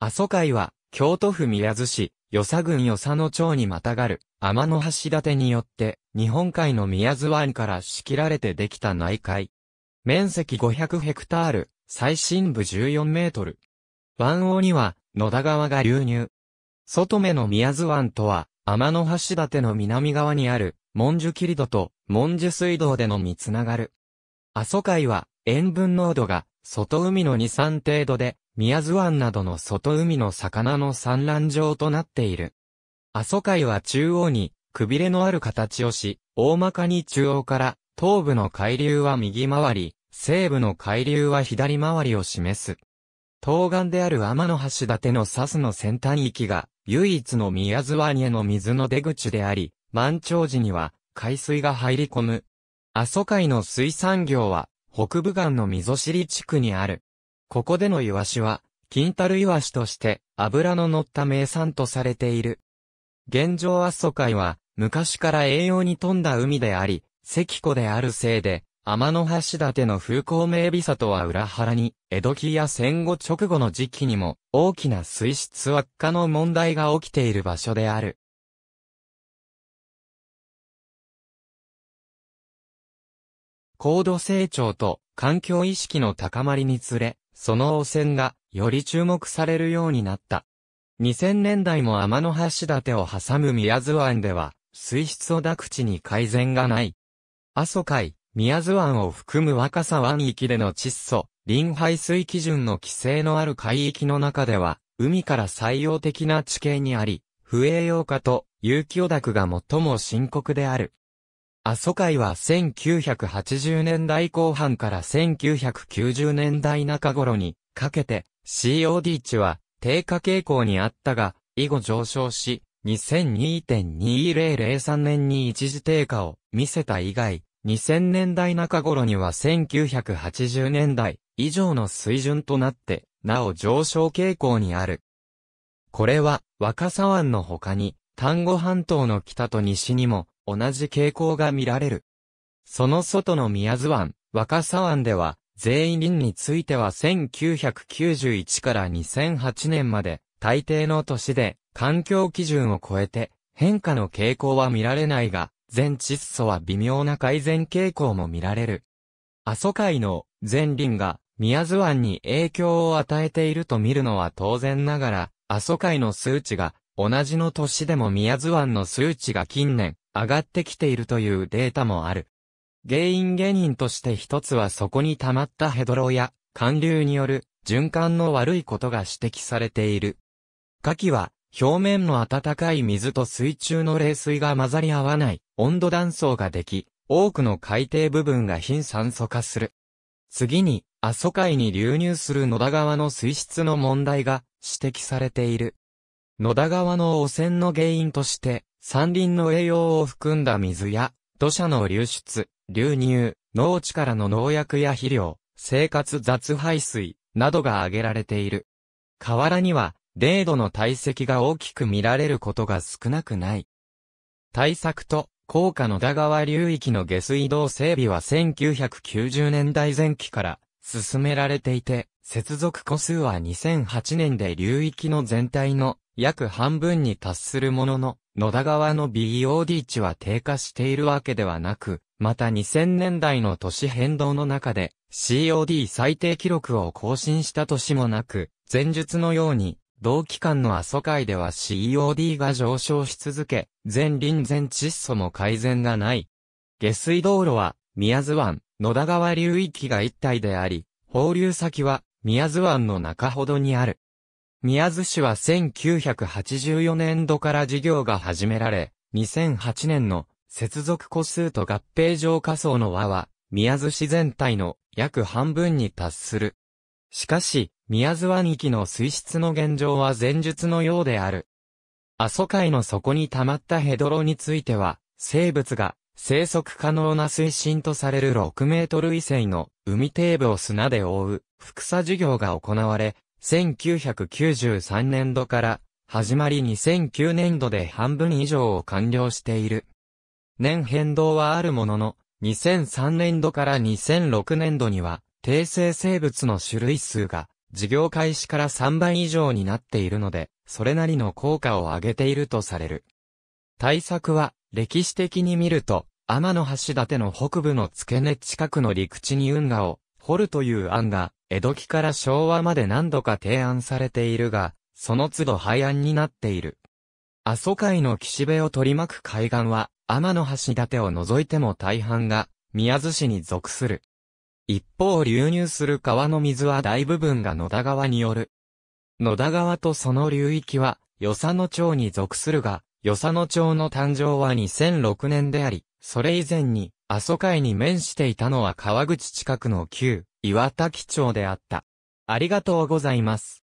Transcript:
阿蘇海は、京都府宮津市、与佐郡与佐野町にまたがる、天の橋立によって、日本海の宮津湾から仕切られてできた内海。面積500ヘクタール、最深部14メートル。湾王には、野田川が流入。外目の宮津湾とは、天の橋立の南側にある、文樹切戸と文樹水道でのみつながる。阿蘇海は、塩分濃度が、外海の2、3程度で、宮津湾などの外海の魚の産卵場となっている。阿蘇海は中央に、くびれのある形をし、大まかに中央から、東部の海流は右回り、西部の海流は左回りを示す。東岸である天の橋立のサスの先端域が、唯一の宮津湾への水の出口であり、満潮時には、海水が入り込む。阿蘇海の水産業は、北部岸の溝尻地区にある。ここでのイワシは、金樽イワシとして油の乗った名産とされている。現状アッソ海は、昔から栄養に富んだ海であり、石湖であるせいで、天の橋立の風光明美さとは裏腹に、江戸期や戦後直後の時期にも、大きな水質悪化の問題が起きている場所である。高度成長と環境意識の高まりにつれ、その汚染が、より注目されるようになった。2000年代も天の橋立を挟む宮津湾では、水質を濁地に改善がない。阿蘇海、宮津湾を含む若狭湾域での窒素、臨排水基準の規制のある海域の中では、海から採用的な地形にあり、不栄養化と有機汚濁が最も深刻である。阿蘇会は1980年代後半から1990年代中頃にかけて COD 値は低下傾向にあったが、以後上昇し、2002.2003年に一時低下を見せた以外、2000年代中頃には1980年代以上の水準となって、なお上昇傾向にある。これは若狭湾の他に、丹後半島の北と西にも、同じ傾向が見られる。その外の宮津湾、若狭湾では、全員については1991から2008年まで、大抵の年で、環境基準を超えて、変化の傾向は見られないが、全窒素は微妙な改善傾向も見られる。阿蘇海の全林が宮津湾に影響を与えていると見るのは当然ながら、阿蘇海の数値が同じの年でも宮津湾の数値が近年上がってきているというデータもある。原因原因として一つはそこに溜まったヘドロや寒流による循環の悪いことが指摘されている。下記は表面の暖かい水と水中の冷水が混ざり合わない温度断層ができ、多くの海底部分が貧酸素化する。次に、阿蘇海に流入する野田川の水質の問題が指摘されている。野田川の汚染の原因として、山林の栄養を含んだ水や、土砂の流出、流入、農地からの農薬や肥料、生活雑排水、などが挙げられている。河原には、0度の体積が大きく見られることが少なくない。対策と、高架野田川流域の下水道整備は1990年代前期から進められていて、接続個数は2008年で流域の全体の約半分に達するものの、野田川の BOD 値は低下しているわけではなく、また2000年代の都市変動の中で COD 最低記録を更新した年もなく、前述のように、同期間の阿蘇海では COD が上昇し続け、全林全窒素も改善がない。下水道路は、宮津湾、野田川流域が一体であり、放流先は、宮津湾の中ほどにある。宮津市は1984年度から事業が始められ、2008年の接続個数と合併上下層の和は、宮津市全体の約半分に達する。しかし、宮津湾域の水質の現状は前述のようである。阿蘇海の底に溜まったヘドロについては、生物が生息可能な水深とされる6メートル以西の海底部を砂で覆う、複砂事業が行われ、1993年度から始まり2009年度で半分以上を完了している。年変動はあるものの、2003年度から2006年度には、定性生物の種類数が、事業開始から3倍以上になっているので、それなりの効果を上げているとされる。対策は、歴史的に見ると、天橋立の北部の付け根近くの陸地に運河を掘るという案が江戸期から昭和まで何度か提案されているが、その都度廃案になっている。阿蘇海の岸辺を取り巻く海岸は、天の橋立を除いても大半が、宮津市に属する。一方流入する川の水は大部分が野田川による。野田川とその流域は、与佐野町に属するが、与佐野町の誕生は2006年であり、それ以前に、阿蘇海に面していたのは川口近くの旧、岩滝町であった。ありがとうございます。